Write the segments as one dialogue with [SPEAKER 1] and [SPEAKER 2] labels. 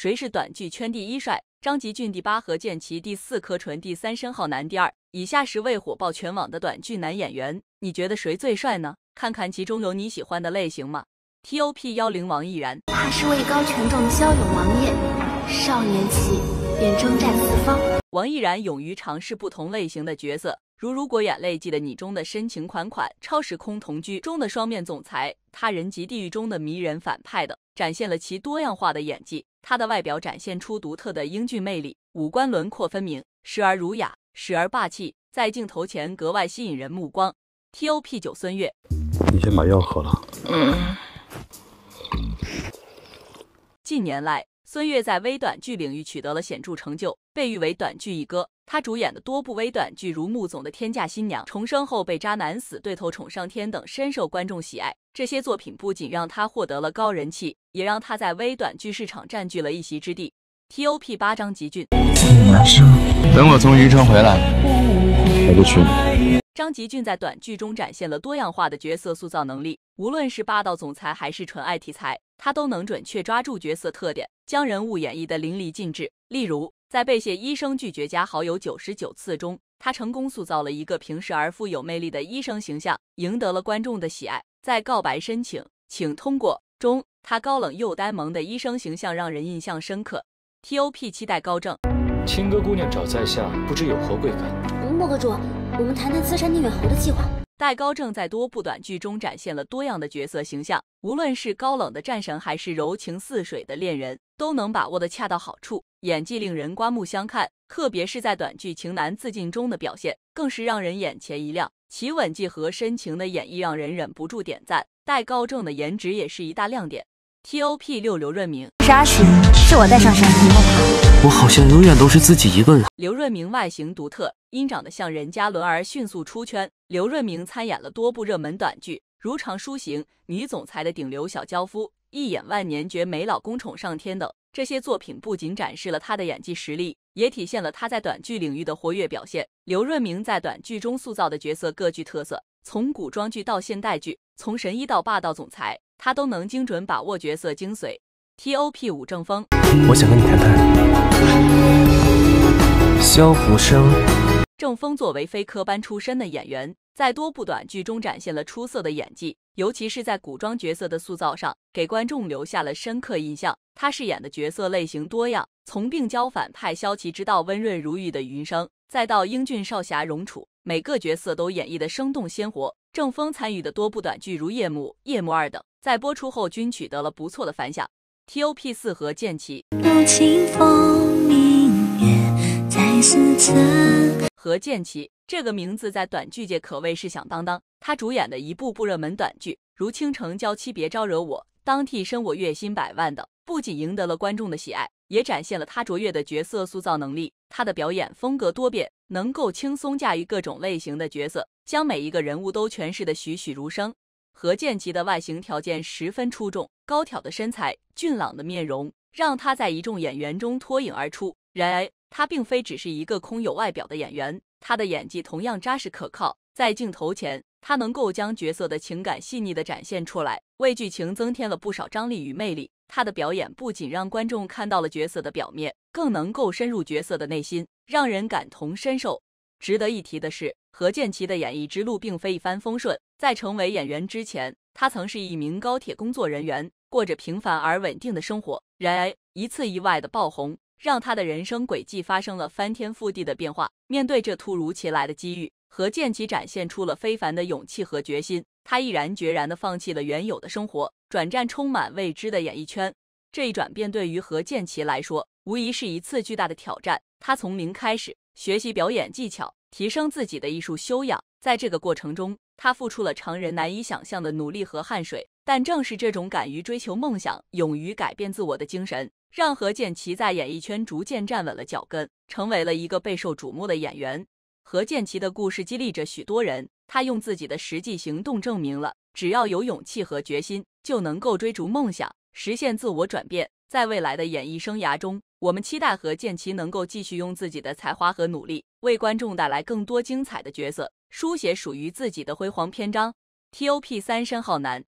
[SPEAKER 1] 谁是短剧圈第一帅？张吉俊第八，何建奇第四，柯淳第三，申浩南第二。以下十位火爆全网的短剧男演员，你觉得谁最帅呢？看看其中有你喜欢的类型吗？T O P 幺零王毅然，他是位高权重、骁勇王爷，少年气便征战四方。王毅然勇于尝试不同类型的角色，如《如果眼泪记得你》中的深情款款，《超时空同居》中的双面总裁，《他人及地狱》中的迷人反派等，展现了其多样化的演技。他的外表展现出独特的英俊魅力，五官轮廓分明，时而儒雅，时而霸气，在镜头前格外吸引人目光。TOP 九孙悦，你先把药喝了。近年来，孙越在微短剧领域取得了显著成就，被誉为“短剧一哥”。他主演的多部微短剧，如《穆总的天价新娘》《重生后被渣男死对头宠上天》等，深受观众喜爱。这些作品不仅让他获得了高人气，也让他在微短剧市场占据了一席之地。TOP 八张吉俊。等我从宜城回来，我就娶你。张吉俊在短剧中展现了多样化的角色塑造能力，无论是霸道总裁还是纯爱题材，他都能准确抓住角色特点，将人物演绎的淋漓尽致。例如。在被写医生拒绝加好友九十九次中，他成功塑造了一个平时而富有魅力的医生形象，赢得了观众的喜爱。在告白申请，请通过中，他高冷又呆萌的医生形象让人印象深刻。T O P 期待高正。青歌姑娘找在下，不知有何贵干？莫阁主，我们谈谈刺杀宁远侯的计划。戴高正在多部短剧中展现了多样的角色形象，无论是高冷的战神还是柔情似水的恋人，都能把握的恰到好处，演技令人刮目相看。特别是在短剧《情难自禁》中的表现，更是让人眼前一亮，其吻技和深情的演绎让人忍不住点赞。戴高正的颜值也是一大亮点。T O P 六刘润明，是阿星，是我带上山。我好像永远都是自己一个人。刘润明外形独特。因长得像任嘉伦而迅速出圈，刘润明参演了多部热门短剧，如《长书行》《女总裁的顶流小娇夫》《一眼万年绝美老公宠上天》等。这些作品不仅展示了他的演技实力，也体现了他在短剧领域的活跃表现。刘润明在短剧中塑造的角色各具特色，从古装剧到现代剧，从神医到霸道总裁，他都能精准把握角色精髓。TOP 五正风，我想跟你谈谈。肖福生。郑峰作为非科班出身的演员，在多部短剧中展现了出色的演技，尤其是在古装角色的塑造上，给观众留下了深刻印象。他饰演的角色类型多样，从病娇反派萧齐，直到温润如玉的云生，再到英俊少侠容楚，每个角色都演绎的生动鲜活。郑峰参与的多部短剧如《夜幕》《夜幕二》等，在播出后均取得了不错的反响。T O P 四和剑起。何建奇这个名字在短剧界可谓是响当当。他主演的一部部热门短剧，如《倾城娇妻别招惹我》《当替身我月薪百万》等，不仅赢得了观众的喜爱，也展现了他卓越的角色塑造能力。他的表演风格多变，能够轻松驾驭各种类型的角色，将每一个人物都诠释的栩栩如生。何建奇的外形条件十分出众，高挑的身材、俊朗的面容，让他在一众演员中脱颖而出。然而，他并非只是一个空有外表的演员，他的演技同样扎实可靠。在镜头前，他能够将角色的情感细腻地展现出来，为剧情增添了不少张力与魅力。他的表演不仅让观众看到了角色的表面，更能够深入角色的内心，让人感同身受。值得一提的是，何建奇的演艺之路并非一帆风顺。在成为演员之前，他曾是一名高铁工作人员，过着平凡而稳定的生活。然而，一次意外的爆红。让他的人生轨迹发生了翻天覆地的变化。面对这突如其来的机遇，何建奇展现出了非凡的勇气和决心。他毅然决然的放弃了原有的生活，转战充满未知的演艺圈。这一转变对于何建奇来说，无疑是一次巨大的挑战。他从零开始学习表演技巧，提升自己的艺术修养。在这个过程中，他付出了常人难以想象的努力和汗水。但正是这种敢于追求梦想、勇于改变自我的精神。让何建奇在演艺圈逐渐站稳了脚跟，成为了一个备受瞩目的演员。何建奇的故事激励着许多人，他用自己的实际行动证明了，只要有勇气和决心，就能够追逐梦想，实现自我转变。在未来的演艺生涯中，我们期待何建奇能够继续用自己的才华和努力，为观众带来更多精彩的角色，书写属于自己的辉煌篇章。TOP 三：申浩南。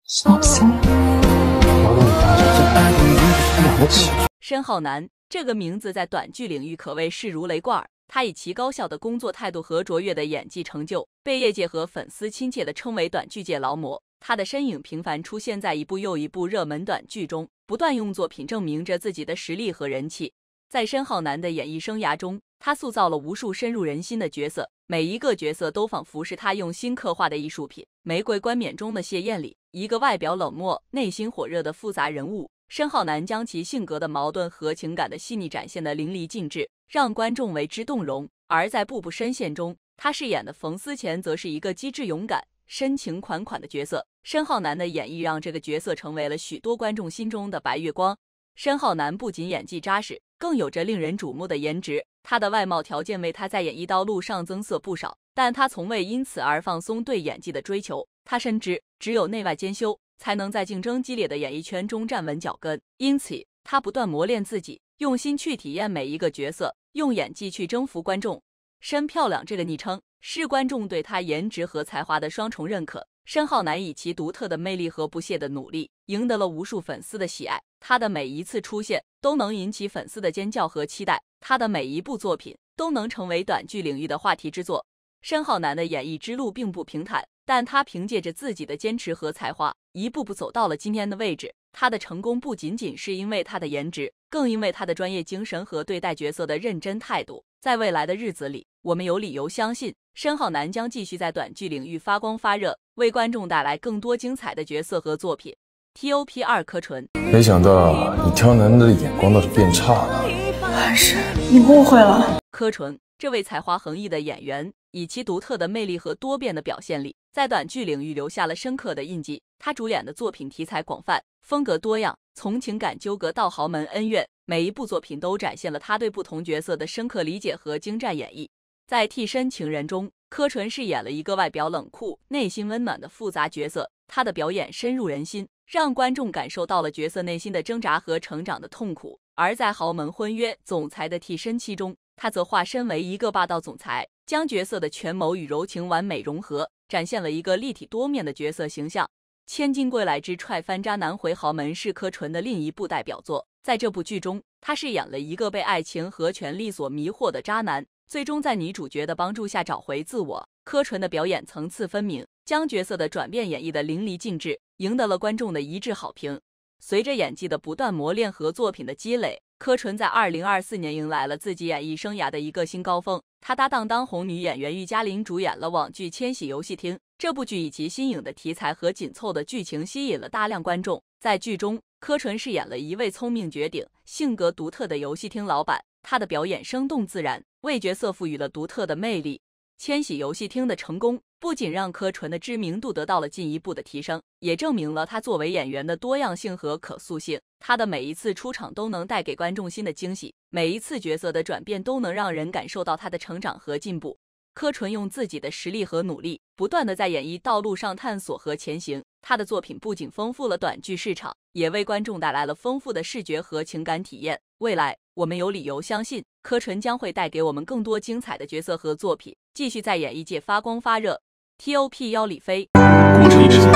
[SPEAKER 1] 申浩南这个名字在短剧领域可谓是如雷贯耳。他以其高效的工作态度和卓越的演技成就，被业界和粉丝亲切的称为“短剧界劳模”。他的身影频繁出现在一部又一部热门短剧中，不断用作品证明着自己的实力和人气。在申浩南的演艺生涯中，他塑造了无数深入人心的角色，每一个角色都仿佛是他用心刻画的艺术品。《玫瑰冠冕》中的谢艳丽，一个外表冷漠、内心火热的复杂人物。申浩南将其性格的矛盾和情感的细腻展现的淋漓尽致，让观众为之动容。而在《步步深陷》中，他饰演的冯思前则是一个机智、勇敢、深情款款的角色。申浩南的演绎让这个角色成为了许多观众心中的白月光。申浩南不仅演技扎实，更有着令人瞩目的颜值。他的外貌条件为他在演艺道路上增色不少，但他从未因此而放松对演技的追求。他深知，只有内外兼修。才能在竞争激烈的演艺圈中站稳脚跟。因此，他不断磨练自己，用心去体验每一个角色，用演技去征服观众。申漂亮这个昵称是观众对他颜值和才华的双重认可。申浩南以其独特的魅力和不懈的努力，赢得了无数粉丝的喜爱。他的每一次出现都能引起粉丝的尖叫和期待。他的每一部作品都能成为短剧领域的话题之作。申浩南的演艺之路并不平坦，但他凭借着自己的坚持和才华。一步步走到了今天的位置，他的成功不仅仅是因为他的颜值，更因为他的专业精神和对待角色的认真态度。在未来的日子里，我们有理由相信申浩南将继续在短剧领域发光发热，为观众带来更多精彩的角色和作品。T O P 二柯纯，没想到你挑男的的眼光倒是变差了。还是你误会了。柯纯，这位才华横溢的演员，以其独特的魅力和多变的表现力，在短剧领域留下了深刻的印记。他主演的作品题材广泛，风格多样，从情感纠葛到豪门恩怨，每一部作品都展现了他对不同角色的深刻理解和精湛演绎。在《替身情人》中，柯淳饰演了一个外表冷酷、内心温暖的复杂角色，他的表演深入人心，让观众感受到了角色内心的挣扎和成长的痛苦。而在《豪门婚约：总裁的替身期》中，他则化身为一个霸道总裁，将角色的权谋与柔情完美融合，展现了一个立体多面的角色形象。《千金归来之踹翻渣男回豪门》是柯淳的另一部代表作。在这部剧中，他饰演了一个被爱情和权力所迷惑的渣男，最终在女主角的帮助下找回自我。柯淳的表演层次分明，将角色的转变演绎得淋漓尽致，赢得了观众的一致好评。随着演技的不断磨练和作品的积累，柯淳在二零二四年迎来了自己演艺生涯的一个新高峰。他搭档当红女演员玉嘉玲主演了网剧《千禧游戏厅》。这部剧以其新颖的题材和紧凑的剧情吸引了大量观众。在剧中，柯淳饰演了一位聪明绝顶、性格独特的游戏厅老板，他的表演生动自然，为角色赋予了独特的魅力。《千禧游戏厅》的成功不仅让柯淳的知名度得到了进一步的提升，也证明了他作为演员的多样性和可塑性。他的每一次出场都能带给观众新的惊喜，每一次角色的转变都能让人感受到他的成长和进步。柯纯用自己的实力和努力，不断的在演艺道路上探索和前行。他的作品不仅丰富了短剧市场，也为观众带来了丰富的视觉和情感体验。未来，我们有理由相信，柯纯将会带给我们更多精彩的角色和作品，继续在演艺界发光发热。T O P 幺李飞，功成一时间，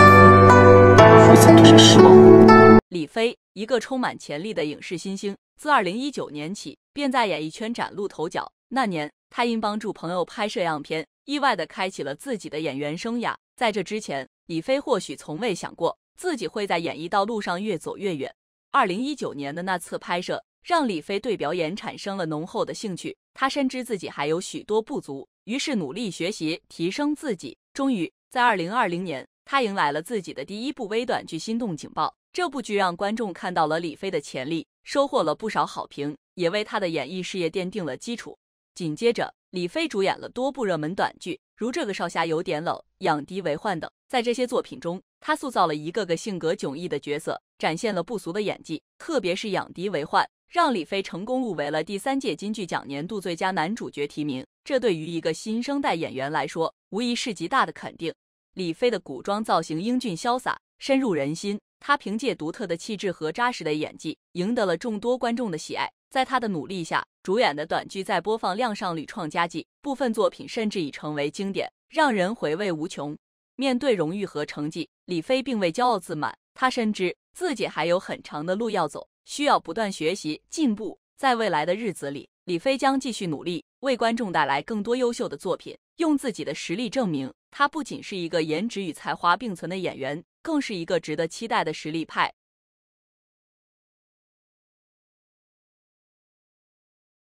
[SPEAKER 1] 父亲对是失望。李飞，一个充满潜力的影视新星，自二零一九年起便在演艺圈崭露头角。那年。他因帮助朋友拍摄样片，意外的开启了自己的演员生涯。在这之前，李飞或许从未想过自己会在演艺道路上越走越远。二零一九年的那次拍摄，让李飞对表演产生了浓厚的兴趣。他深知自己还有许多不足，于是努力学习，提升自己。终于，在二零二零年，他迎来了自己的第一部微短剧《心动警报》。这部剧让观众看到了李飞的潜力，收获了不少好评，也为他的演艺事业奠定了基础。紧接着，李飞主演了多部热门短剧，如《这个少侠有点冷》《养敌为患》等。在这些作品中，他塑造了一个个性格迥异的角色，展现了不俗的演技。特别是《养敌为患》，让李飞成功入围了第三届金剧奖年度最佳男主角提名。这对于一个新生代演员来说，无疑是极大的肯定。李飞的古装造型英俊潇洒，深入人心。他凭借独特的气质和扎实的演技，赢得了众多观众的喜爱。在他的努力下，主演的短剧在播放量上屡创佳绩，部分作品甚至已成为经典，让人回味无穷。面对荣誉和成绩，李飞并未骄傲自满，他深知自己还有很长的路要走，需要不断学习进步。在未来的日子里，李飞将继续努力，为观众带来更多优秀的作品，用自己的实力证明，他不仅是一个颜值与才华并存的演员，更是一个值得期待的实力派。